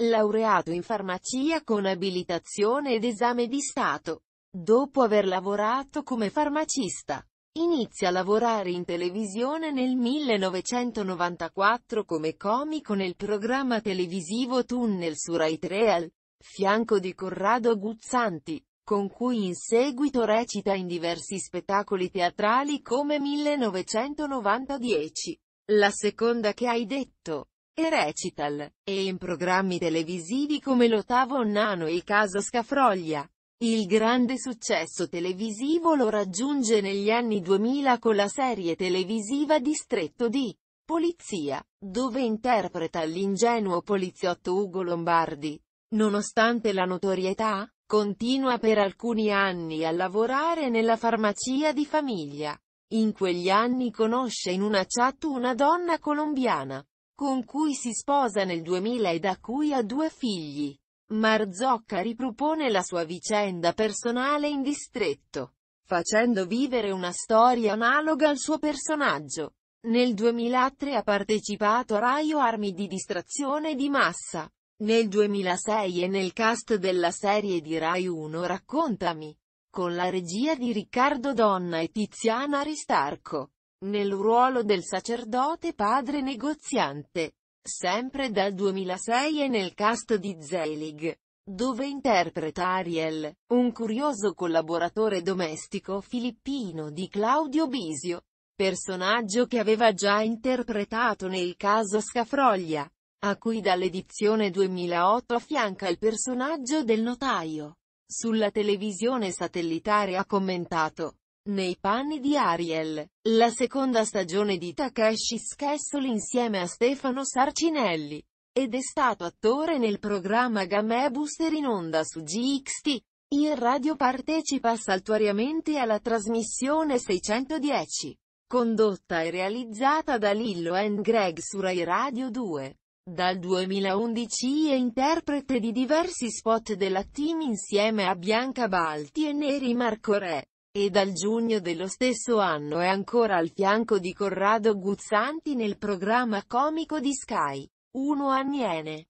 Laureato in farmacia con abilitazione ed esame di Stato. Dopo aver lavorato come farmacista, inizia a lavorare in televisione nel 1994 come comico nel programma televisivo Tunnel su Rai 3 al fianco di Corrado Guzzanti, con cui in seguito recita in diversi spettacoli teatrali come 1990 La seconda che hai detto e recital, e in programmi televisivi come L'Ottavo Nano e Il Caso Scafroglia. Il grande successo televisivo lo raggiunge negli anni 2000 con la serie televisiva Distretto di Polizia, dove interpreta l'ingenuo poliziotto Ugo Lombardi. Nonostante la notorietà, continua per alcuni anni a lavorare nella farmacia di famiglia. In quegli anni conosce in una chat una donna colombiana, con cui si sposa nel 2000 e da cui ha due figli. Marzocca ripropone la sua vicenda personale in distretto, facendo vivere una storia analoga al suo personaggio. Nel 2003 ha partecipato a Raio Armi di distrazione di massa. Nel 2006 e nel cast della serie di Rai 1 Raccontami, con la regia di Riccardo Donna e Tiziana Ristarco nel ruolo del sacerdote padre negoziante, sempre dal 2006 e nel cast di Zelig, dove interpreta Ariel, un curioso collaboratore domestico filippino di Claudio Bisio, personaggio che aveva già interpretato nel caso Scafroglia, a cui dall'edizione 2008 affianca il personaggio del notaio. Sulla televisione satellitare ha commentato nei panni di Ariel, la seconda stagione di Takeshi's Schessoli insieme a Stefano Sarcinelli. Ed è stato attore nel programma Game Booster in onda su GXT. Il radio partecipa saltuariamente alla trasmissione 610, condotta e realizzata da Lillo and Greg su Rai Radio 2. Dal 2011 è interprete di diversi spot della team insieme a Bianca Balti e Neri Marco Re e dal giugno dello stesso anno è ancora al fianco di Corrado Guzzanti nel programma comico di Sky. 1 Anniene.